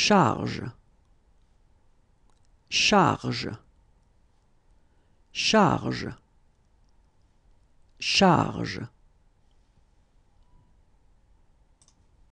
charge, charge, charge, charge.